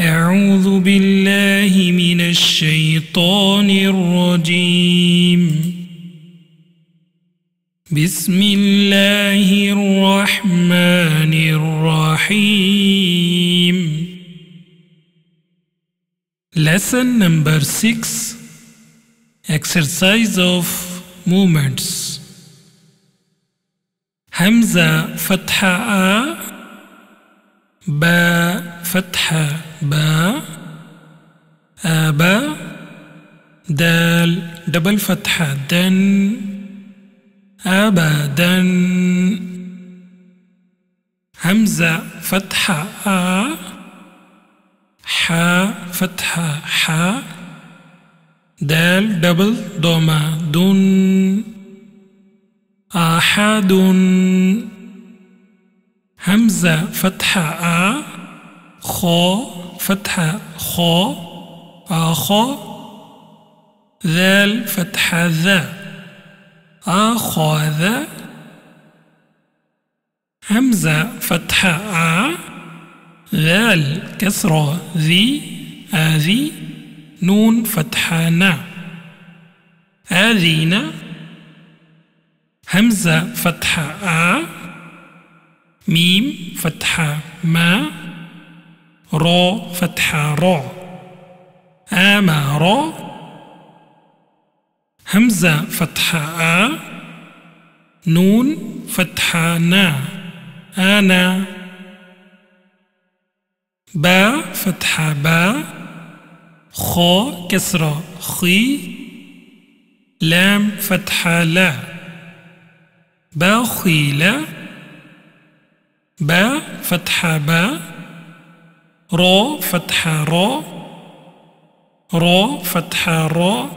أعوذ بالله من الشيطان الرجيم بسم الله الرحمن الرحيم Lesson number 6 Exercise of Movements Hamza Fatha با فتحة با آبا دال دبل فتحة دن أبدا همزة فتحة آ حا فتحة حا دال دبل ضمة دون أحد همزة فتحة آ خ فتحة خ آخو ذال فتحة ذا آخذ همزة فتحة آ ذال كسرة ذي آذي نون فتحة نا آذينا همزة فتحة آ ميم فتحة ما را فتحة را آما رو همزة فتحة آ نون فتحة نا أنا با فتحة با خ كسرة خي لام فتحة لا باخي لا با فتحة با رو فتحة رو رو فتحة رو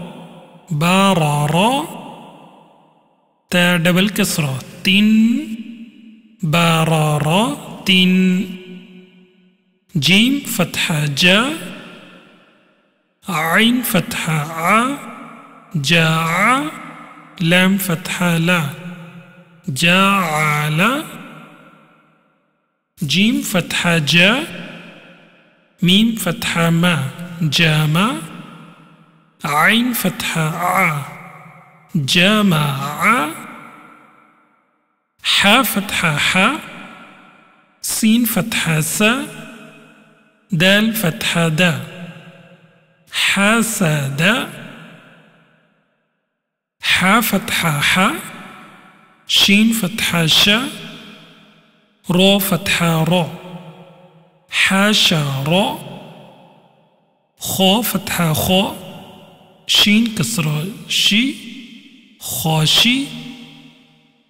با را را تا دبل كسرة تين با را را تين جيم فتحة جا عين فتحة ع جاع لام فتحة لا جاعل جيم فتحة جا ميم فتحة ما جامع عين فتحة ع جامع ح فتحة ح سين فتحة س دال فتحة د حسد ح فتحة ح شين فتحة ش را فتحة را حاشا را خا فتحة خا شين كسرة شي خاشي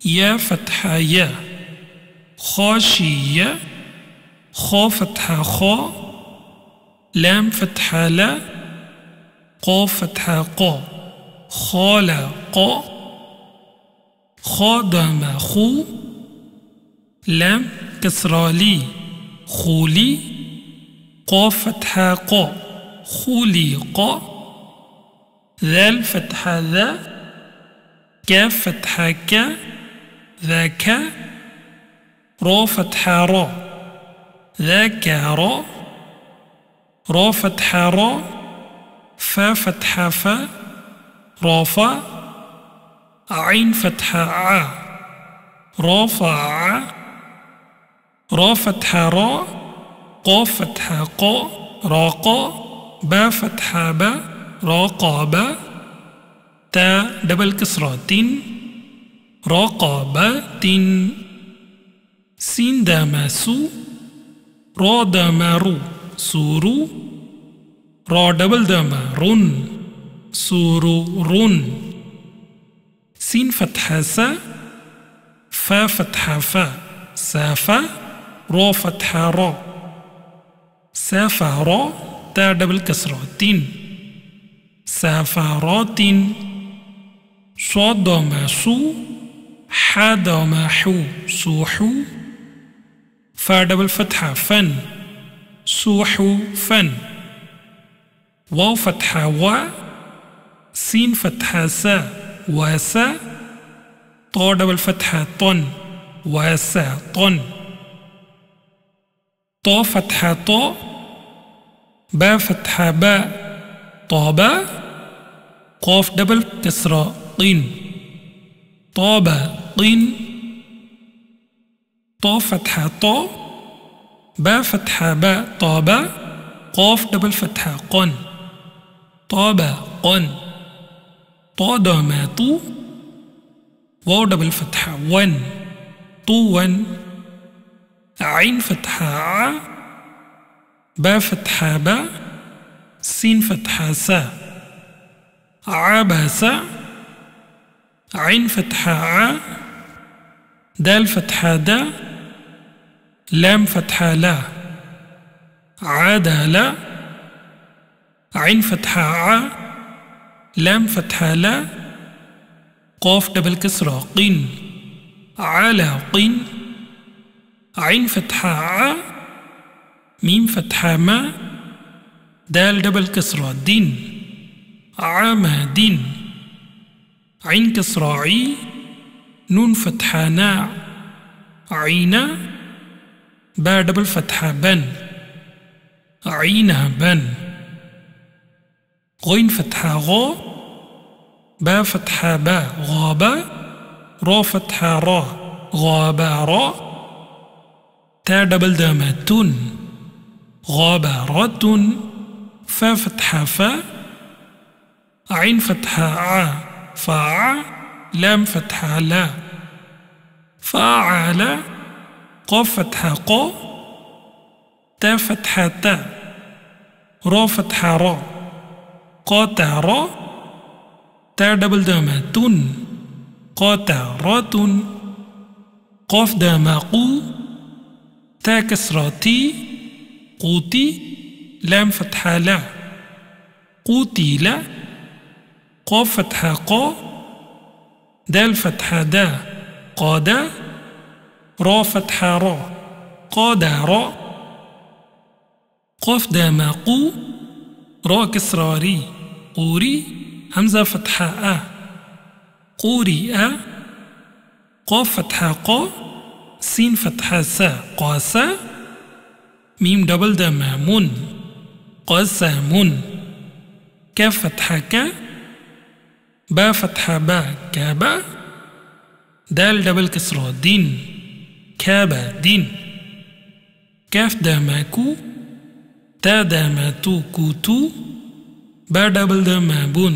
يا فتحة يا خاشية خا فتحة خا لام فتحة لا قا فتحة قا خالق خادم خو لام كسرى لي خولي قاف فتحة قا خلق ذال فتحة ذا كاف فتحة كا ذاك را فتحة را ذاك را را فتحة را فا فتحة فا رافع عين فتحة ع رافع را فتحة را قاف فتحة قا راقا با فتحة با راقابة تا دبل كسرة تن راقابة تين سين داما سو را داما رو سورو را دبل داما رن سورو رون سين فتحة سا فا فتحة فا سافا रो फतहा रो سافهرا تا डबल كسرة तीन سافهرا تين سو دوما سو حا دوما حو سوحو فا دبل فتحة فن سوحو فن واو فتحة وا سين فتحة سا واسا طا دبل فتحة طن واسا طن طا فتحة طا با فتحة با طابا قاف دبل كسرة طين طابا طين طا فتحة طا با فتحة با طابا قاف دبل فتحة قن طابا قن طا داماتو واو دبل فتحة ون ون عين فتحة ع با فتحة با سين فتحة سا عابها س عين فتحة ع دال فتحة دا لام فتحة لا عادة لا عين فتحة ع لام فتحة لا قاف دبل كسرة قين قين عين فتحة ع ميم فتحة ما دال دبل كسرة دين عامة دين عين كسرة عي نون فتحة ناع عينا با دبل فتحة بن عينا بن غين فتحة غو با فتحة با غابة را فتحة را غابة را تا دبل دامة غابرات فا فتحة فا عين فتحة ع ع لام فتحة لا فاعل قاف فتحة قا تا فتحة تا را فتحة را تا را تا دبل دامة تون تا رات قاف دامة قو تا كسرة تي قوتي لام فتحة لا قوتي لا قاف فتحة قا دال فتحة دا قادا را فتحة را قادا را قاف ما قو را كسرة ري قوري همزة فتحة أ قوري أ قاف فتحة قا سين فتحة س قاسة ميم دبل دم قاسا مون كاف فتحة ك با فتحة با كابا دال دبل كسرة دين كابا دين كاف ماكو تا داماتو كوتو با دبل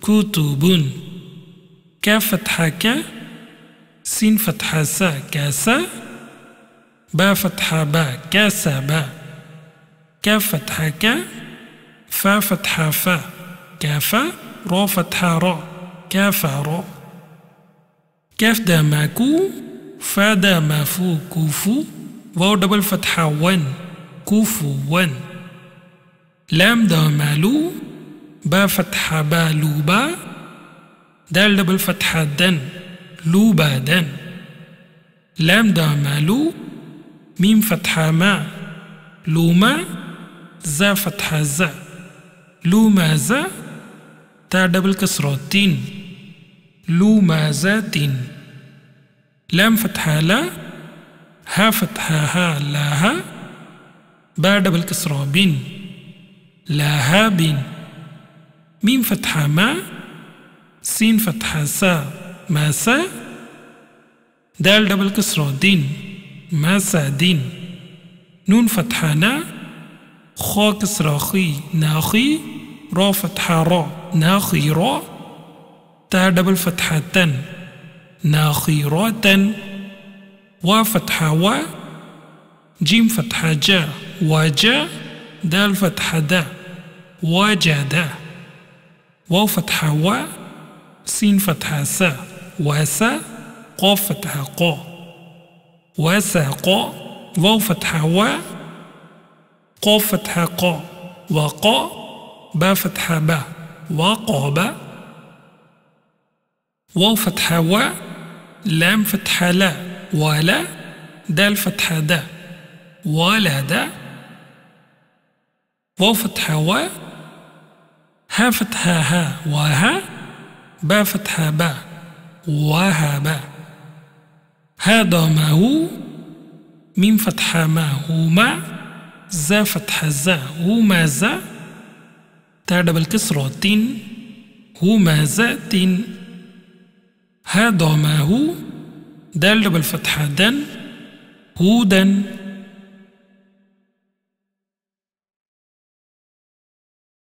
كوتو بون كاف فتحة ك سين فتحة سا كاسا با فتحة با كاسا با كا فتحة كا فا فتحة فا كافا رو فتحة رو كافا رو كاف دا ماكو فا دا مافو كوفو واو دبل فتحة ون كوفو ون لام دا مالو با فتحة با لوبا دال دبل فتحة دن لو بعدين لام دعمة لو ميم فتحة ما لو ما زا فتحة زا لو ما زا تا دبل كسراتين لو ما زا تين لام فتحة لا ها فتحة ها لا ها با دبل كسرة بين لا ها بين ميم فتحة ما سين فتحة سا ماسا دال دبل كسرة دين ماسا دين نون فتحة نا خا كسرة خي ناخي را فتحة را ناخي را تا دبل فتحة تن تن وا فتحة وا جيم فتحة جا وجا دال فتحة دا دا واو فتحة وا سين فتحة سا وس قاف فتحة قا واسع قا واو فتحة وا قاف فتحة قا وقا با فتحة با وقابة واو فتحة وا لام فتحة لا ولا دال فتحة دا ولا دا واو فتحة وا ها فتحة ها وها با فتحة با وهب هذا ما هو ميم فتح ما هما زا فتح زا هما زا تا دبل كسرة تين هما زا تين هذا ما هو دال دبل فتح دن دن